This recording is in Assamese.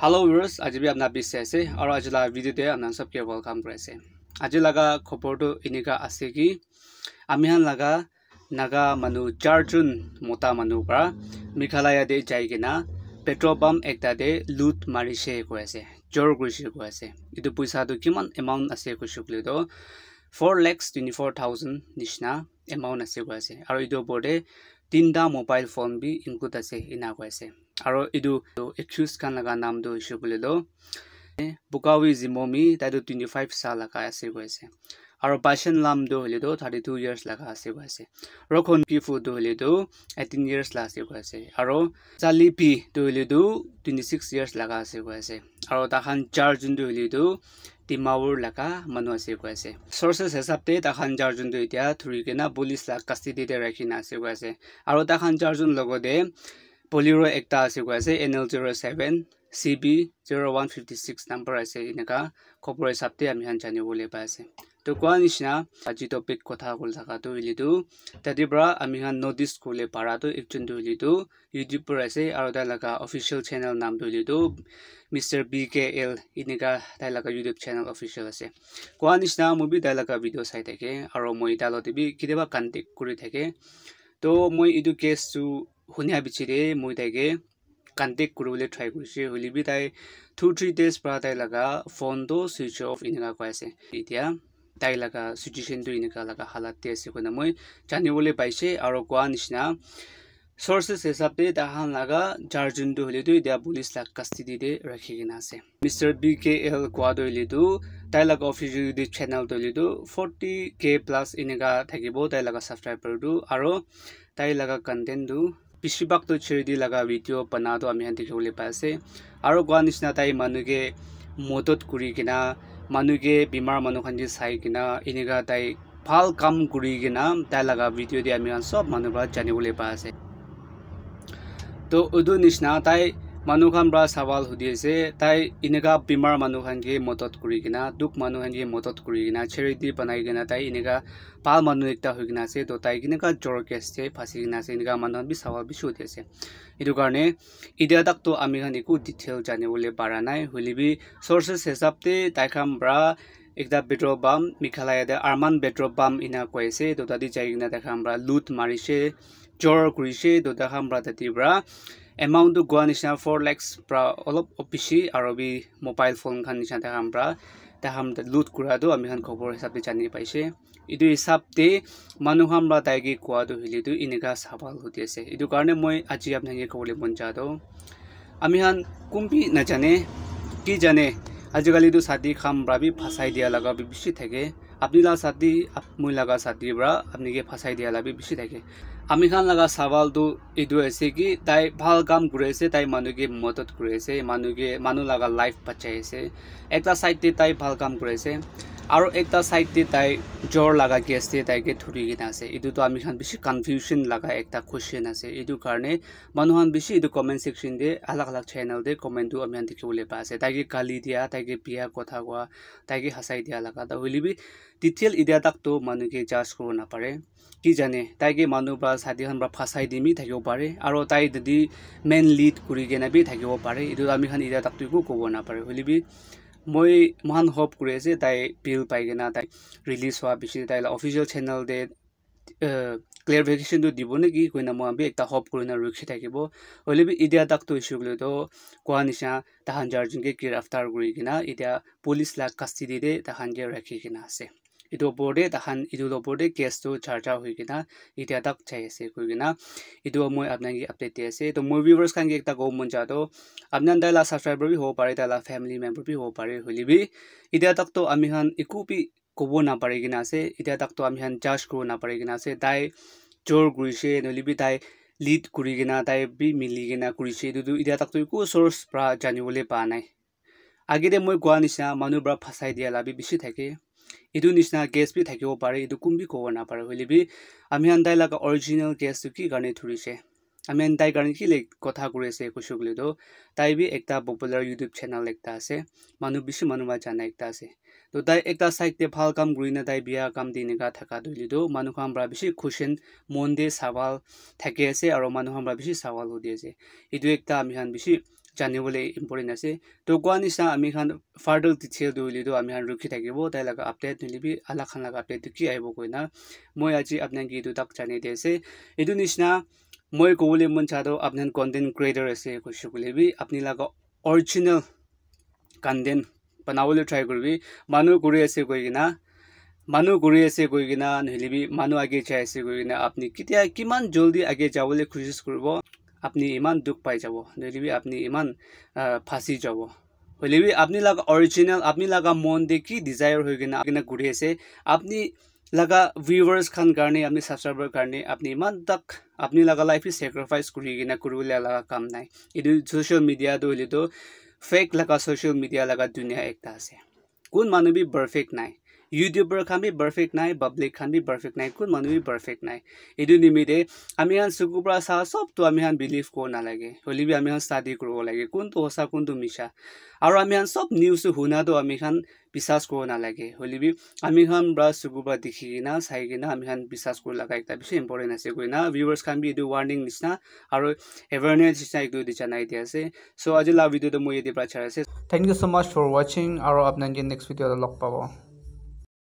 হেল্ল' ইউৰ্চ আজি বি আপোনাৰ বিচাৰি আছে আৰু আজি লগা ভিডিঅ'তে আপোনাৰ চবকে ৱেলকাম কৰাইছে আজি লগা খবৰটো এনেকুৱা আছে কি আমি হান লগা নাগা মানুহ চাৰিজন মতা মানুহ পৰা মেঘালয়াদে যাই কিনে পেট্ৰল পাম্প এটাতে লুট মাৰিছে কৈ আছে জ্বৰ কৰিছে কৈ আছে এইটো পইচাটো কিমান এমাউণ্ট আছে কৈছোঁ বুলিতো four lakhs twenty four thousand নিচিনা এমাউণ্ট আছে কৈ আছে আৰু এইটো ওপৰতে তিনিটা মোবাইল ফোন বি ইনক্লুড আছে ইনা কৈ আছে আৰু এইটো এক্সিউজ খান লগা নামটো হৈছে বুলি লওঁ বোকাৱি জিমমি তাইতো টুৱেণ্টি ফাইভ চাহ লগা আছে কৈ আছে আৰু বাইচেন লামটো হ'লেতো থাৰ্টি টু ইয়াৰ্ছ লগা আছে কৈ আছে ৰখন পি ফুটো হ'লেতো এইটিন ইয়াৰ্ছ লগা আছে কৈ আছে আৰু জালি পিটো হ'লেতো টুৱেণ্টি ছিক্স ইয়াৰ্ছ লগা আছে কৈ আছে আৰু তাহান জাৰ যোনটো হ'লেতো ডিমাৱৰ লেখা মানুহ আছে কৈ আছে চৰ্চেছ হিচাপে তাখন যাৰজনটো এতিয়া ধৰি কিনে পুলিচ লাগ কাষ্টিডিতে ৰাখি না আছে কৈ আছে আৰু তাখন যাৰজন লগতে পলিঅ'ৰ এটা আছে কৈ আছে N L zero' seven C B zero' one fifty six number আছে এনেকুৱা খবৰ হিচাপে আমি জানিবলৈ পাই তো কোয়া নিচিনা আজি টপিক কথা কল থাকা তো থকাটো তো তাতে পৰা আমি হান নটিচ কৰিলে পাৰাটো একজনটো তো ইউটিউব পৰা আছে আৰু তাই লগা অফিচিয়েল চেনেল নামটো তো মিষ্টাৰ বি কে এল এনেকুৱা তাই লগা ইউটিউব চেনেল অফিচিয়েল আছে কোৱা নিচিনা মই বি তাই লগা ভিডিঅ' চাই থাকে আৰু মই তাৰ লগতে বি কেতিয়াবা কণ্টেক্ট কৰি থাকে তো মই এইটো কেছটো শুনা পিছতে মই তাকে কণ্টেক্ট কৰিবলৈ ট্ৰাই কৰিছে হ'লে বি তাই টু থ্ৰী ডেজ পৰা তাই লগা ফোনটো ছুইচ অফ এনেকুৱা কৈ আছে এতিয়া তাই লগা চিটুৱেশ্যন তো এনেকুৱা লগা হালত আছে কোনো মই জানিবলৈ পাইছে আৰু কোৱা নিচিনা চৰ্চেছ হিচাপে তাহান লগা যাৰ যোনটো হ'লেতো এতিয়া পুলিচ লাগ কাষ্টিডিতে ৰাখি কিনে আছে মিষ্টাৰ বি কে এল কোৱা দৈলিটো তাই লগা অফিচিয়েল ইউটিউব চেনেল দৈলিটো ফৰ্টি কে প্লাছ এনেকুৱা থাকিব তাই লগা ছাবস্ক্ৰাইবাৰটো আৰু তাই লগা কণ্টেণ্টটো বেছিভাগটো চিৰি দি লগা ভিডিঅ' বনাটো আমি দেখিবলৈ পাইছে আৰু কোৱা নিচিনা তাই মানুহে মদত কৰি কিনে মানুহে বেমাৰ মানুহখিনি চাই কিনে এনেকুৱা তাই ভাল কাম কৰি কিনা তাই লগা ভিডিঅ' দি আমি চব মানুহৰ পৰা জানিবলৈ পাই আছে তো এইটো নিচিনা তাই মানুহখন খান পৰা চাৱাল সুধি আছে তাই এনেকুৱা বেমাৰ মানুহ মদত কৰি কিনে দুখ মানুহ মদত কৰি কিনে চেৰিটি বনাই কিনে তাই এনেকুৱা ভাল মানুহ এটা হৈ কিনে আছে তো তাই কেনেকুৱা জ্বৰ কেছে ফাঁচি কিনে আছে এনেকুৱা মানুহ খান বি চাৱাল বি সুধি আছে সেইটো কাৰণে এতিয়া তাকতো আমি খান একো ডিটেইল জানিবলৈ পৰা নাই হ'লে বি চৰ্চেছ হিচাপতে তাই খান পৰা একটা পাম পাম্প মিঘালয়তে আৰমান পেট্ৰল পাম্প ইনা কৈ আছে তো তাতে যাই কিনে তাইখান পৰা লুট মাৰিছে জ্বৰ কৰিছে তো তাইখান পৰা তাতে পৰা এমাউণ্টটো গোৱা নিচিনা ফ'ৰ লেক্স পৰা অলপ বেছি আৰু বি মোবাইল ফোনখন নিচিনা দেখাম পৰা তেখাম লুট কৰাটো আমি এখন খবৰ হিচাপে জানি পাইছে এইটো হিচাপতে মানুহ আমাৰ তাইকে কোৱাটো হিলিটো এনেকুৱা চাবাল ঘটি আছে এইটো কাৰণে মই আজি আপোনালোকে ক'বলৈ মন যাওঁ আমি এখন কোনবি নাজানে কি জানে আজিকালিতো ছাতি খাম পৰা বি ফাচাই দিয়া লগা বি বেছি থাকে আপুনি লগা ছাতি মই লগা ছাতিৰ পৰা আপুনি ফাচাই দিয়া লাগে বেছি থাকে আমি খান লগা সাবালটো এইটো হৈছে কি তাই ভাল কাম কৰি আছে তাই মানুহে মদত কৰি আছে মানুহে মানুহ লগা লাইফ বচাই আছে এটা চাইডে তাই ভাল কাম কৰি আৰু এটা ছাইডে তাই জ্বৰ লগা গেছে তাইকে ধৰি কিনে আছে এইটোতো আমি খান বেছি কনফিউশ্যন লগা এটা কুৱেশ্যন আছে এইটো কাৰণে মানুহখন বেছি এইটো কমেণ্ট ছেকশ্যন দিয়ে আলাগ আলগ চেনেল দিয়ে কমেণ্টটো আমি দেখিবলৈ পাই আছে তাইকে গালি দিয়া তাইকে বিয়া কথা কোৱা তাইকে সঁচাই দিয়া লগা হ'লেবি ডিটেইল এতিয়া তাকতো মানুহে জাজ কৰিব নাপাৰে কি জানে তাইকে মানুহ বা ছাদিখন বা ফাচাই দিমি থাকিব পাৰে আৰু তাই যদি মেইন লিড কৰি কেনে বি থাকিব পাৰে এইটো আমি খান এতিয়া তাকটো একো ক'ব নাপাৰে হ'লেবি মই ইমান হপ কৰি আছে তাই বিল পাই কিনে তাই ৰিলিজ হোৱাৰ পিছত তাই অফিচিয়েল চেনেল দে ক্লেৰিফিকেশ্যনটো দিব নে কি কৈ না মই আমি এটা হোপ কৰি না ৰখি থাকিব হ'লে এতিয়া তাক থৈছোঁ বুলি তো কোৱা নিচিনা তাহান যাৰ যোনকে গ্ৰেফতাৰ কৰি কিনে এতিয়া পুলিচ লাগ কাষ্টিডিতে তাহান যে ৰাখি কিনা আছে itu borde tahan itu lo borde gas tu charge hui kita itu ada cai se kui kita itu mui apa lagi update dia se itu mui viewers kan kita go muncar tu apa yang dah subscriber bi ho pare dah lah family member bi ho pare huli bi itu ada tu amihan ikupi kubu na pare kita se itu ada tu amihan charge kubu na pare kita se dai jor kui se nuli bi dai lead kuri kita dai bi mili kita kuri se itu itu ada tu ikut source pra jani boleh panai Agede mui guanisha manubra pasai dia labi bishi teke. এইটো নিচিনা গেছ বি থাকিব পাৰে এইটো কোনবি ক'ব নাপাৰে হ'লে আমি আন তাইলাক অৰিজিনেল গেছটো কি কাৰণে ধৰিছে আমেন তাই কাৰণে কি কথা কৰি আছে কৈছো বুলি তো তাই বি এটা পপুলাৰ ইউটিউব চেনেল এটা আছে মানুহ বেছি মানুহ বা জানা এটা আছে তো তাই এটা চাইডে ভাল কাম কৰি না তাই বিয়া কাম দি এনেকুৱা থকা ধৰিলো তো মানুহখন পৰা বেছি খুচিন মন দি চাবাল থাকি আছে আৰু মানুহখন পৰা বেছি চাবাল সুধি আছে এইটো একটা আমি খান বেছি জানিবলৈ ইম্পৰ্টেণ্ট আছে তো কোৱা নিচিনা আমি খান ফাৰ্ডল তিথিয়ে দৌলিতো আমি খান ৰখি থাকিব তাই লগা আপডেট নিলিবি আলাখান লগা আপডেট কি আহিব কৈ না মই আজি আপোনাক এইটো তাক জানি দি আছে এইটো নিচিনা মই ক'বলৈ মন চাওঁ আপোনাৰ কণ্টেণ্ট ক্ৰিয়েটৰ আছে কৈছোঁ বুলি বি আপুনি অৰিজিনেল কণ্টেণ্ট বনাবলৈ ট্ৰাই কৰিবি মানুহ ঘূৰি আছে কৈ কিনে মানুহ ঘূৰি আছে কৈ কিনে নহ'লে বি মানুহ আগে যাই আছে কৈ কিনে আপুনি কেতিয়া কিমান জলদি আগে যাবলৈ কোচিছ কৰিব আপুনি ইমান দুখ পাই যাব নহ'লে বি আপুনি ইমান ফাঁচি যাব হ'লে বি আপুনি অৰিজিনেল আপুনি মন দি কি ডিজায়াৰ হৈ কিনে কিনে ঘূৰি আছে আপুনি লগা ভিউৱাৰ্ছ খান কাৰণে আপুনি ছাবস্ক্ৰাইবাৰ কাৰণে আপুনি ইমান তাক আপুনি লগা লাইফ চেক্ৰিফাইচ কৰি কিনে কৰিবলৈ লগা কাম নাই এইটো ছ'চিয়েল মিডিয়াটো হ'লেতো ফেক লগা ছ'চিয়েল মিডিয়া লগা দুনিয়া এটা আছে কোন মানুহ বি নাই ইউটিউবৰ খান বি পাৰফেক্ট নাই পাব্লিক খান বি পাৰফেক্ট নাই কোন মানুহে পাৰফেক্ট নাই এইটো নিমিতে আমি এখন চকুৰ পৰা চা চবটো আমি এখন বিলিভ কৰিব নালাগে হ'লে বি আমি এখন ষ্টাডি কৰিব লাগে কোনটো সঁচা কোনটো মিছা আৰু আমি এখন চব নিউজ শুনাটো আমি খান বিশ্বাস কৰিব নালাগে হ'লে বি আমি এখন বা চকুৰ পৰা দেখি কিনা চাই কিনা আমি খান বিশ্বাস কৰিব লগা এটা বেছি ইম্পৰ্টেণ্ট আছে কৈ না ভিউৱাৰ্ছ খান বি এইটো ৱাৰ্ণিং নিচিনা আৰু এৱেৰনেছ নিচিনা এইটো দিছা নাই দিয়া আছে চ' আজি লাভ ভিডিঅ'টো মই এতিয়া পৰা চাৰ আছে thank you so' much for ৱাচিং আৰু আপোনালোকে নেক্সট ভিডিঅ'ত লগ পাব